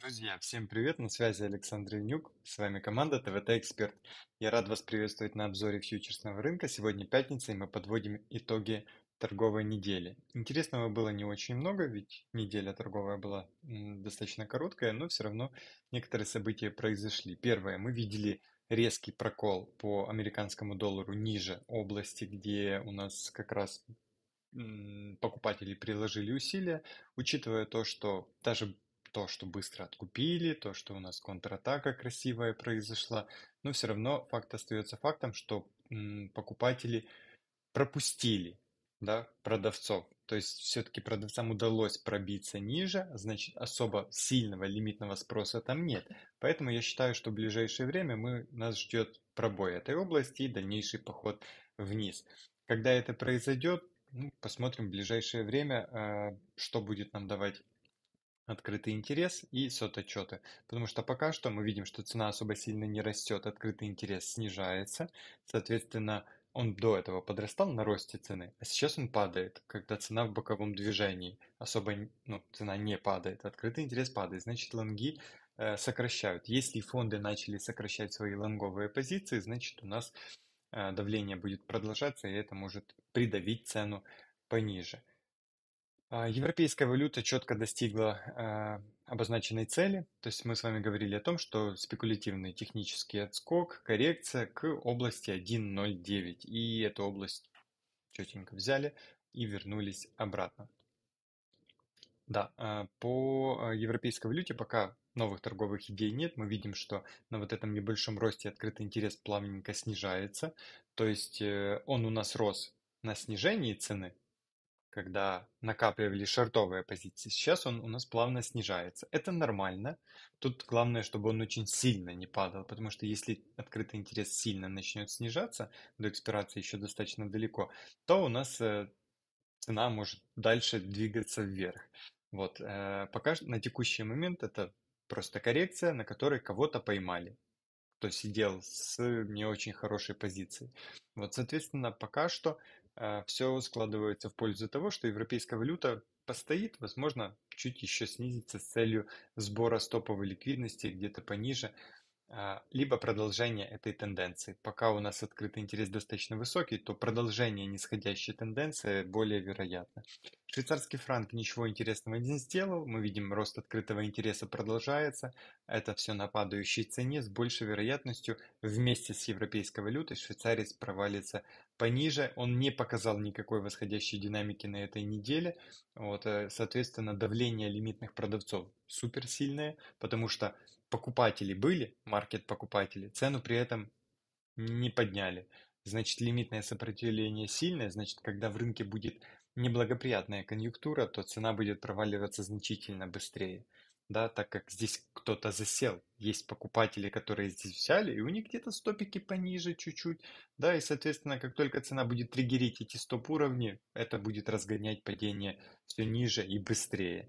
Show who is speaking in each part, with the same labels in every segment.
Speaker 1: Друзья, всем привет, на связи Александр Ивнюк, с вами команда ТВТ Эксперт. Я рад вас приветствовать на обзоре фьючерсного рынка. Сегодня пятница, и мы подводим итоги торговой недели. Интересного было не очень много, ведь неделя торговая была достаточно короткая, но все равно некоторые события произошли. Первое, мы видели резкий прокол по американскому доллару ниже области, где у нас как раз покупатели приложили усилия, учитывая то, что даже то, что быстро откупили, то, что у нас контратака красивая произошла, но все равно факт остается фактом, что покупатели пропустили да, продавцов. То есть все-таки продавцам удалось пробиться ниже, значит особо сильного лимитного спроса там нет. Поэтому я считаю, что в ближайшее время мы, нас ждет пробой этой области и дальнейший поход вниз. Когда это произойдет, ну, посмотрим в ближайшее время, э, что будет нам давать открытый интерес и сототчеты. Потому что пока что мы видим, что цена особо сильно не растет, открытый интерес снижается. Соответственно, он до этого подрастал на росте цены, а сейчас он падает, когда цена в боковом движении. Особо ну, цена не падает, открытый интерес падает, значит лонги э, сокращают. Если фонды начали сокращать свои лонговые позиции, значит у нас э, давление будет продолжаться, и это может придавить цену пониже. А, европейская валюта четко достигла а, обозначенной цели, то есть мы с вами говорили о том, что спекулятивный технический отскок, коррекция к области 1.09, и эту область четенько взяли и вернулись обратно. Да, а, по европейской валюте пока новых торговых идей нет. Мы видим, что на вот этом небольшом росте открытый интерес плавненько снижается. То есть э, он у нас рос на снижении цены, когда накапливали шортовые позиции. Сейчас он у нас плавно снижается. Это нормально. Тут главное, чтобы он очень сильно не падал, потому что если открытый интерес сильно начнет снижаться, до экспирации еще достаточно далеко, то у нас э, цена может дальше двигаться вверх. Вот, э, пока на текущий момент это просто коррекция, на которой кого-то поймали кто сидел с не очень хорошей позицией. Вот, соответственно, пока что а, все складывается в пользу того, что европейская валюта постоит, возможно, чуть еще снизится с целью сбора стоповой ликвидности где-то пониже, а, либо продолжение этой тенденции. Пока у нас открытый интерес достаточно высокий, то продолжение нисходящей тенденции более вероятно. Швейцарский франк ничего интересного не сделал, мы видим рост открытого интереса продолжается, это все на падающей цене, с большей вероятностью вместе с европейской валютой швейцарец провалится пониже, он не показал никакой восходящей динамики на этой неделе, вот, э, соответственно давление лимитных продавцов супер сильное, потому что покупатели были, маркет покупатели, цену при этом не подняли. Значит, лимитное сопротивление сильное, значит, когда в рынке будет неблагоприятная конъюнктура, то цена будет проваливаться значительно быстрее. Да, так как здесь кто-то засел, есть покупатели, которые здесь взяли, и у них где-то стопики пониже чуть-чуть, да, и, соответственно, как только цена будет триггерить эти стоп уровни, это будет разгонять падение все ниже и быстрее.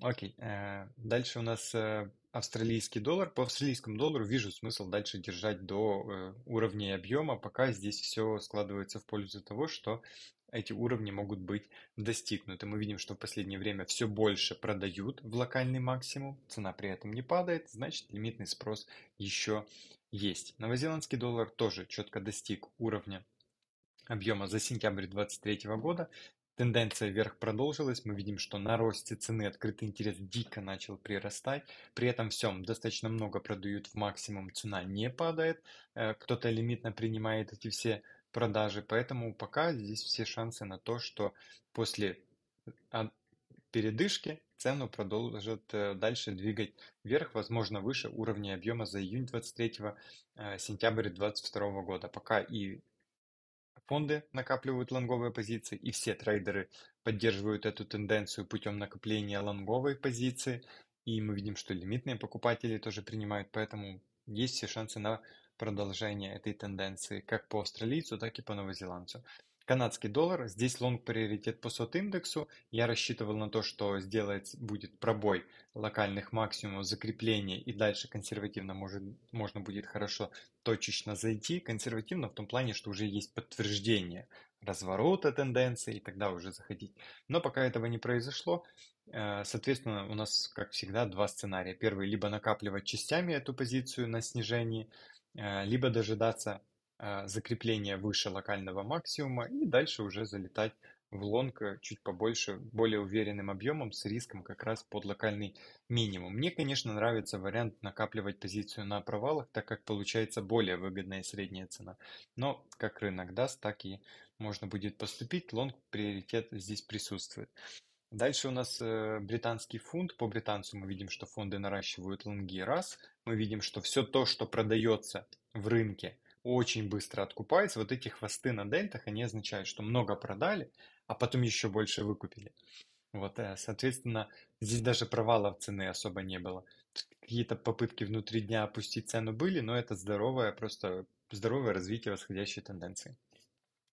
Speaker 1: Окей, э, дальше у нас э, австралийский доллар. По австралийскому доллару вижу смысл дальше держать до э, уровня объема, пока здесь все складывается в пользу того, что эти уровни могут быть достигнуты. Мы видим, что в последнее время все больше продают в локальный максимум, цена при этом не падает, значит лимитный спрос еще есть. Новозеландский доллар тоже четко достиг уровня объема за сентябрь 2023 года. Тенденция вверх продолжилась, мы видим, что на росте цены открытый интерес дико начал прирастать, при этом всем достаточно много продают в максимум, цена не падает, э, кто-то лимитно принимает эти все продажи, поэтому пока здесь все шансы на то, что после а, передышки цену продолжат э, дальше двигать вверх, возможно, выше уровня объема за июнь 23 э, сентябрь 22 года. Пока и Фонды накапливают лонговые позиции, и все трейдеры поддерживают эту тенденцию путем накопления лонговой позиции. И мы видим, что лимитные покупатели тоже принимают, поэтому есть все шансы на продолжение этой тенденции как по австралийцу, так и по новозеландцу. Канадский доллар, здесь лонг приоритет по сот индексу. Я рассчитывал на то, что сделать будет пробой локальных максимумов закрепления и дальше консервативно может, можно будет хорошо точечно зайти. Консервативно в том плане, что уже есть подтверждение разворота тенденции и тогда уже заходить. Но пока этого не произошло, э, соответственно, у нас, как всегда, два сценария. Первый, либо накапливать частями эту позицию на снижении, э, либо дожидаться а, закрепление выше локального максимума и дальше уже залетать в лонг э, чуть побольше, более уверенным объемом с риском как раз под локальный минимум. Мне, конечно, нравится вариант накапливать позицию на провалах, так как получается более выгодная средняя цена. Но как рынок даст, так и можно будет поступить. Лонг приоритет здесь присутствует. Дальше у нас э, британский фунт. По британцу мы видим, что фонды наращивают лонги раз. Мы видим, что все то, что продается в рынке – очень быстро откупается. Вот эти хвосты на дельтах, они означают, что много продали, а потом еще больше выкупили. Вот, э, соответственно, здесь даже провалов цены особо не было. Какие-то попытки внутри дня опустить цену были, но это здоровое, просто здоровое развитие восходящей тенденции.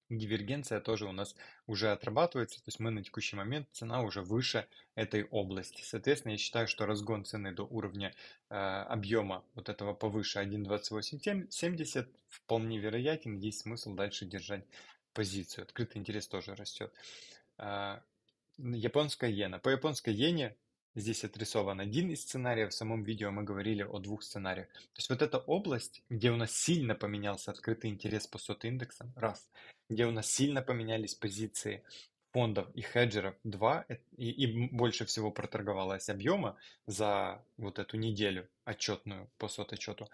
Speaker 1: Дивергенция тоже у нас уже отрабатывается, то есть мы на текущий момент цена уже выше этой области. Соответственно, я считаю, что разгон цены до уровня э, объема вот этого повыше 1.2870 вполне вероятен, есть смысл дальше держать позицию. Открытый интерес тоже растет. Э, японская иена. По японской иене Здесь отрисован один из сценариев. В самом видео мы говорили о двух сценариях. То есть вот эта область, где у нас сильно поменялся открытый интерес по сотым индексам, раз где у нас сильно поменялись позиции фондов и хеджеров 2, и, и больше всего проторговалось объема за вот эту неделю отчетную по соточету.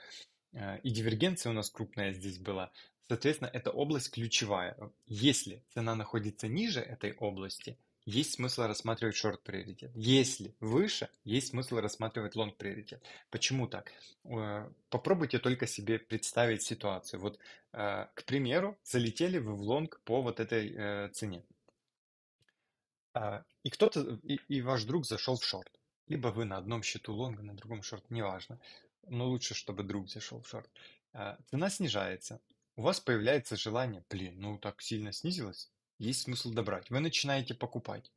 Speaker 1: Э, и дивергенция у нас крупная здесь была. Соответственно, эта область ключевая. Если цена находится ниже этой области – есть смысл рассматривать short приоритет. Если выше, есть смысл рассматривать long приоритет. Почему так? Э, попробуйте только себе представить ситуацию. Вот, э, к примеру, залетели вы в лонг по вот этой э, цене. А, и кто-то, и, ваш друг зашел в шорт. Либо вы на одном счету лонга, на другом шорт, неважно. Но лучше, чтобы друг зашел в шорт. Цена снижается. У вас появляется желание, блин, ну так сильно снизилось, есть смысл добрать. Вы начинаете покупать.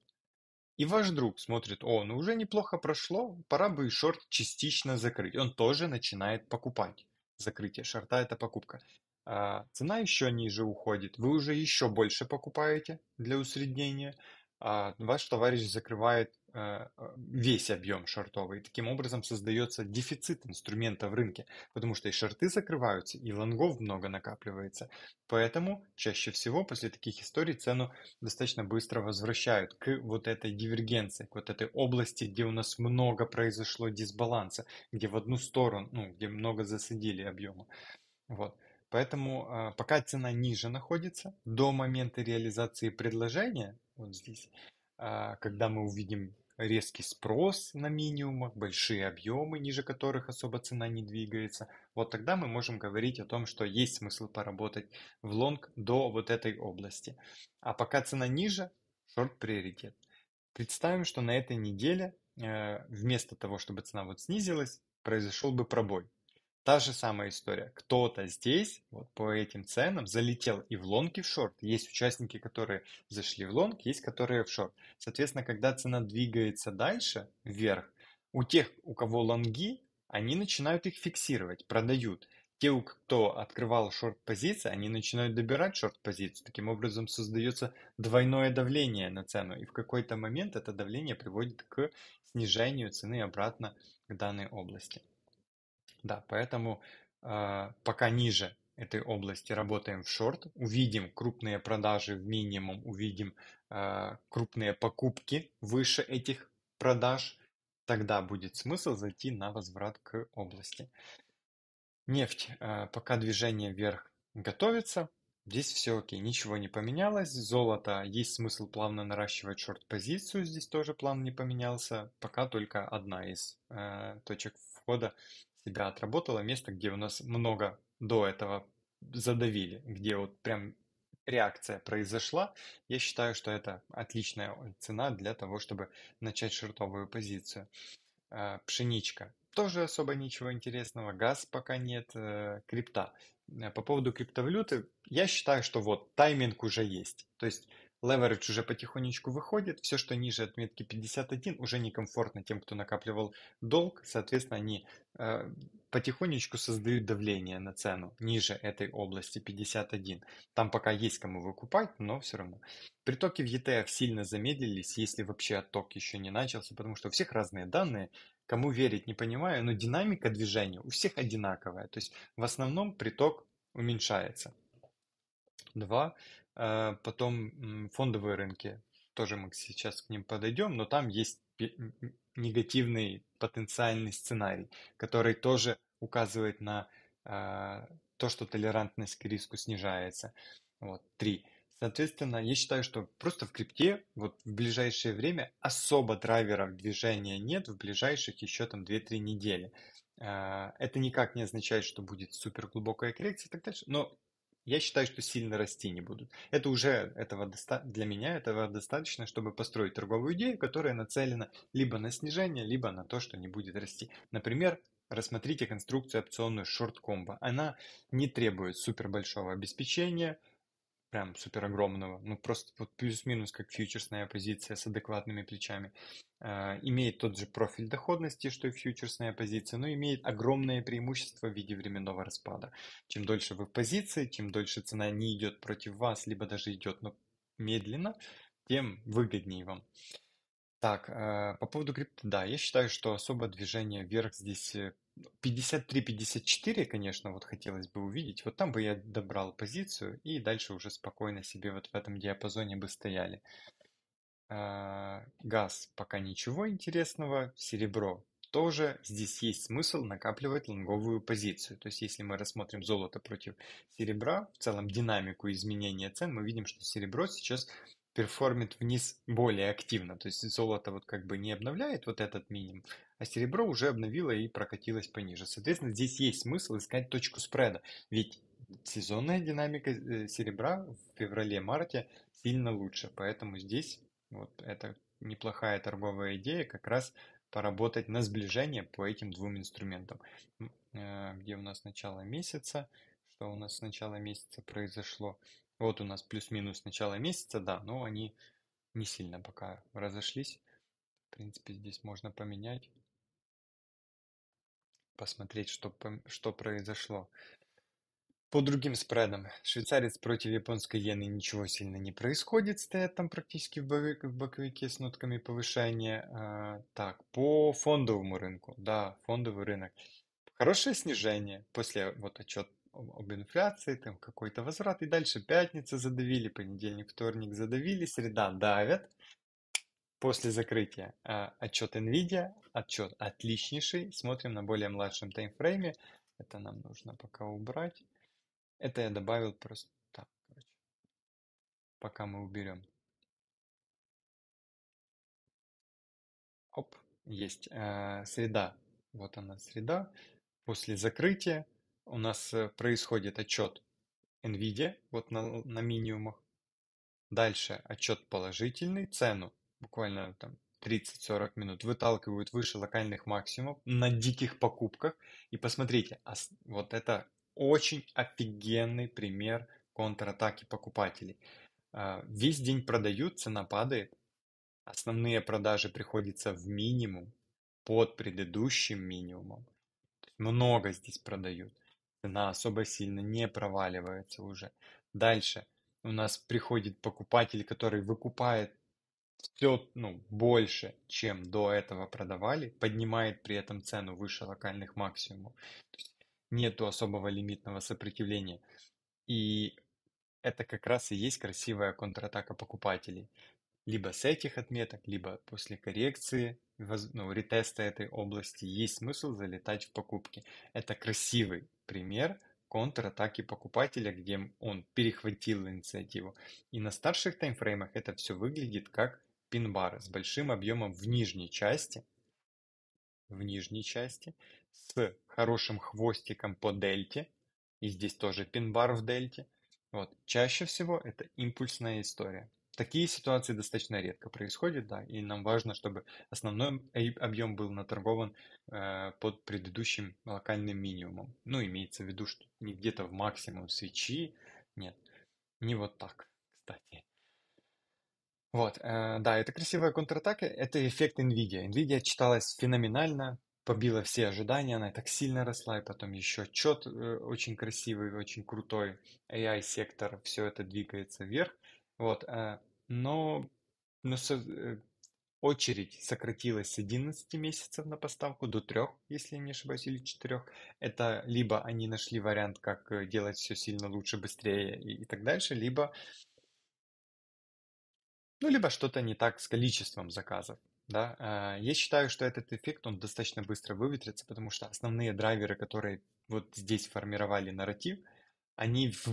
Speaker 1: И ваш друг смотрит, о, ну уже неплохо прошло, пора бы и шорт частично закрыть. Он тоже начинает покупать. Закрытие шорта – это покупка. А цена еще ниже уходит, вы уже еще больше покупаете для усреднения – а, ваш товарищ закрывает э, э, весь объем шортовый. И таким образом создается дефицит инструмента в рынке, потому что и шорты закрываются, и лонгов много накапливается. Поэтому чаще всего после таких историй цену достаточно быстро возвращают к вот этой дивергенции, к вот этой области, где у нас много произошло дисбаланса, где в одну сторону, ну, где много засадили объема. Вот. Поэтому а, пока цена ниже находится, до момента реализации предложения, вот здесь, а, когда мы увидим резкий спрос на минимумах, большие объемы, ниже которых особо цена не двигается, вот тогда мы можем говорить о том, что есть смысл поработать в лонг до вот этой области. А пока цена ниже, шорт приоритет. Представим, что на этой неделе э, вместо того, чтобы цена вот снизилась, произошел бы пробой. Та же самая история. Кто-то здесь вот по этим ценам залетел и в лонг, и в шорт. Есть участники, которые зашли в лонг, есть которые в шорт. Соответственно, когда цена двигается дальше, вверх, у тех, у кого лонги, они начинают их фиксировать, продают. Те, у кто открывал шорт-позиции, они начинают добирать шорт-позицию. Таким образом создается двойное давление на цену. И в какой-то момент это давление приводит к снижению цены обратно к данной области. Да, поэтому э, пока ниже этой области работаем в шорт, увидим крупные продажи в минимум, увидим э, крупные покупки выше этих продаж, тогда будет смысл зайти на возврат к области. Нефть, э, пока движение вверх готовится, здесь все окей, ничего не поменялось. Золото, есть смысл плавно наращивать шорт-позицию, здесь тоже план не поменялся, пока только одна из э, точек входа себя отработало место, где у нас много до этого задавили, где вот прям реакция произошла, я считаю, что это отличная цена для того, чтобы начать шортовую позицию. А, пшеничка. Тоже особо ничего интересного. Газ пока нет. Э, крипта. Э, по поводу криптовалюты, я считаю, что вот тайминг уже есть. То есть Леверидж уже потихонечку выходит, все, что ниже отметки 51, уже некомфортно тем, кто накапливал долг, соответственно, они э, потихонечку создают давление на цену ниже этой области 51. Там пока есть кому выкупать, но все равно. Притоки в ETF сильно замедлились, если вообще отток еще не начался, потому что у всех разные данные, кому верить не понимаю, но динамика движения у всех одинаковая, то есть в основном приток уменьшается. Два, а, потом фондовые рынки, тоже мы сейчас к ним подойдем, но там есть негативный потенциальный сценарий, который тоже указывает на а, то, что толерантность к риску снижается. Вот, три. Соответственно, я считаю, что просто в крипте вот в ближайшее время особо драйверов движения нет, в ближайших еще там 2-3 недели. А, это никак не означает, что будет супер глубокая коррекция и так дальше, но я считаю, что сильно расти не будут. Это уже этого доста- для меня этого достаточно, чтобы построить торговую идею, которая нацелена либо на снижение, либо на то, что не будет расти. Например, рассмотрите конструкцию опционную шорт комбо. Она не требует супер большого обеспечения, прям супер огромного, ну просто вот плюс-минус как фьючерсная позиция с адекватными плечами, э, имеет тот же профиль доходности, что и фьючерсная позиция, но имеет огромное преимущество в виде временного распада. Чем дольше вы в позиции, чем дольше цена не идет против вас, либо даже идет, но медленно, тем выгоднее вам. Э, так, э, по поводу крипты, да, я считаю, что особо движение вверх здесь 53-54, э, конечно, вот хотелось бы увидеть. Вот там бы я добрал позицию и дальше уже спокойно себе вот в этом диапазоне бы стояли. А, газ пока ничего интересного, серебро тоже здесь есть смысл накапливать лонговую позицию. То есть, если мы рассмотрим золото против серебра, в целом динамику изменения цен, мы видим, что серебро сейчас перформит вниз более активно. То есть золото вот как бы не обновляет вот этот минимум, а серебро уже обновило и прокатилось пониже. Соответственно, здесь есть смысл искать точку спреда, ведь сезонная динамика э, серебра в феврале-марте сильно лучше, поэтому здесь вот это неплохая торговая идея как раз поработать на сближение по этим двум инструментам. Э, где у нас начало месяца, что у нас с начала месяца произошло – вот у нас плюс-минус с начала месяца, да, но они не сильно пока разошлись. В принципе, здесь можно поменять, посмотреть, что, что произошло. По другим спредам. Швейцарец против японской иены ничего сильно не происходит. Стоят там практически в, боковике с нотками повышения. А, так, по фондовому рынку. Да, фондовый рынок. Хорошее снижение после вот отчет об инфляции, там какой-то возврат, и дальше пятница задавили, понедельник, вторник задавили, среда давят. После закрытия э, а, отчет NVIDIA, отчет отличнейший, смотрим на более младшем таймфрейме, это нам нужно пока убрать. Это я добавил просто так, короче, пока мы уберем. Оп, есть. Э, среда, вот она среда, после закрытия у нас э, происходит отчет NVIDIA, вот на, на минимумах. Дальше отчет положительный, цену буквально там 30-40 минут выталкивают выше локальных максимумов на диких покупках. И посмотрите, а вот это очень офигенный пример контратаки покупателей. А, весь день продают, цена падает. Основные продажи приходятся в минимум, под предыдущим минимумом. Много здесь продают цена особо сильно не проваливается уже. Дальше у нас приходит покупатель, который выкупает все ну, больше, чем до этого продавали, поднимает при этом цену выше локальных максимумов. Нету особого лимитного сопротивления. И это как раз и есть красивая контратака покупателей либо с этих отметок, либо после коррекции, ну, ретеста этой области, есть смысл залетать в покупки. Это красивый пример контратаки покупателя, где он перехватил инициативу. И на старших таймфреймах это все выглядит как пин-бар с большим объемом в нижней части, в нижней части, с хорошим хвостиком по дельте, и здесь тоже пин-бар в дельте. Вот. Чаще всего это импульсная история. Такие ситуации достаточно редко происходят, да, и нам важно, чтобы основной объем был наторгован э, под предыдущим локальным минимумом. Ну, имеется в виду, что не где-то в максимум свечи, нет, не вот так, кстати. Вот, э, да, это красивая контратака, это эффект NVIDIA. NVIDIA читалась феноменально, побила все ожидания, она так сильно росла, и потом еще чет э, очень красивый, очень крутой, AI-сектор, все это двигается вверх. Вот, э, но, но э, очередь сократилась с 11 месяцев на поставку до 3, если не ошибаюсь, или 4. Это либо они нашли вариант, как э, делать все сильно лучше, быстрее и, и так дальше, либо, ну, либо что-то не так с количеством заказов. Да? А, я считаю, что этот эффект, он достаточно быстро выветрится, потому что основные драйверы, которые вот здесь формировали нарратив, они в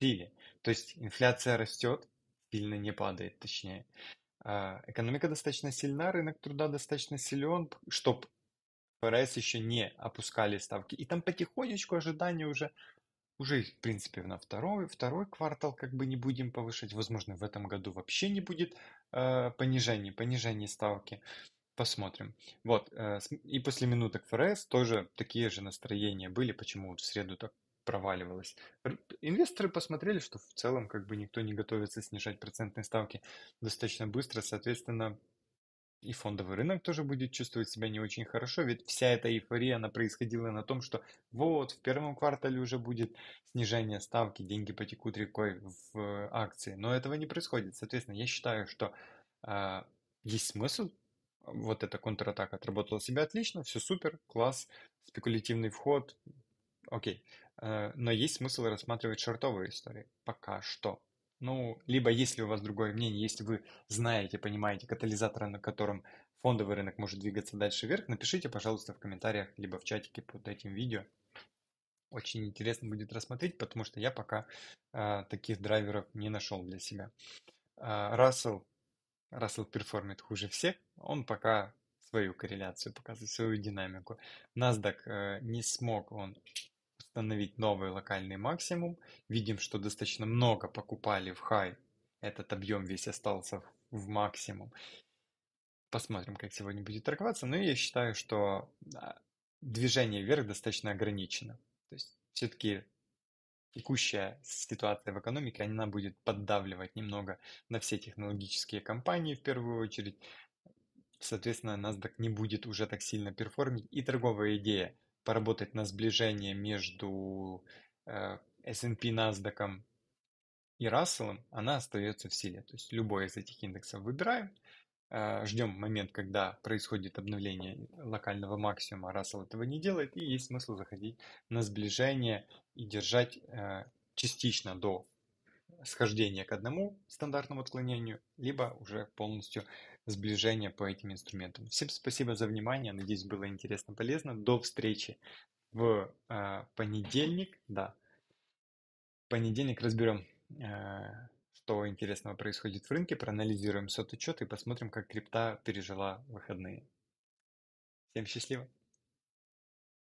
Speaker 1: силе. То есть инфляция растет, сильно не падает, точнее. А, экономика достаточно сильна, рынок труда достаточно силен, чтобы ФРС еще не опускали ставки. И там потихонечку ожидания уже, уже в принципе, на второй, второй квартал как бы не будем повышать. Возможно, в этом году вообще не будет э, понижений, понижений ставки. Посмотрим. Вот, э, и после минуток ФРС тоже такие же настроения были, почему вот в среду так проваливалось. Инвесторы посмотрели, что в целом как бы никто не готовится снижать процентные ставки достаточно быстро, соответственно, и фондовый рынок тоже будет чувствовать себя не очень хорошо, ведь вся эта эйфория, она происходила на том, что вот, в первом квартале уже будет снижение ставки, деньги потекут рекой в акции, но этого не происходит. Соответственно, я считаю, что э, есть смысл, вот эта контратака отработала себя отлично, все супер, класс, спекулятивный вход, окей. Э, но есть смысл рассматривать шортовые истории пока что. Ну, либо если у вас другое мнение, если вы знаете, понимаете катализаторы, на котором фондовый рынок может двигаться дальше вверх, напишите, пожалуйста, в комментариях, либо в чатике под этим видео. Очень интересно будет рассмотреть, потому что я пока э, таких драйверов не нашел для себя. Э, Рассел, Рассел перформит хуже всех, он пока свою корреляцию показывает, свою динамику. NASDAQ э, не смог он установить новый локальный максимум. Видим, что достаточно много покупали в хай. Этот объем весь остался в максимум. Посмотрим, как сегодня будет торговаться. Но я считаю, что а, движение вверх достаточно ограничено. То есть все-таки текущая ситуация в экономике, она будет поддавливать немного на все технологические компании в первую очередь. Соответственно, NASDAQ не будет уже так сильно перформить. И торговая идея поработать на сближение между э, S&P, NASDAQ и Russell, она остается в силе. То есть любой из этих индексов выбираем, э, ждем момент, когда происходит обновление локального максимума, Russell этого не делает, и есть смысл заходить на сближение и держать э, частично до схождения к одному стандартному отклонению, либо уже полностью сближения по этим инструментам. Всем спасибо за внимание. Надеюсь, было интересно, полезно. До встречи в э, понедельник. Да, в понедельник разберем, э, что интересного происходит в рынке, проанализируем сот-учет и посмотрим, как крипта пережила выходные. Всем счастливо!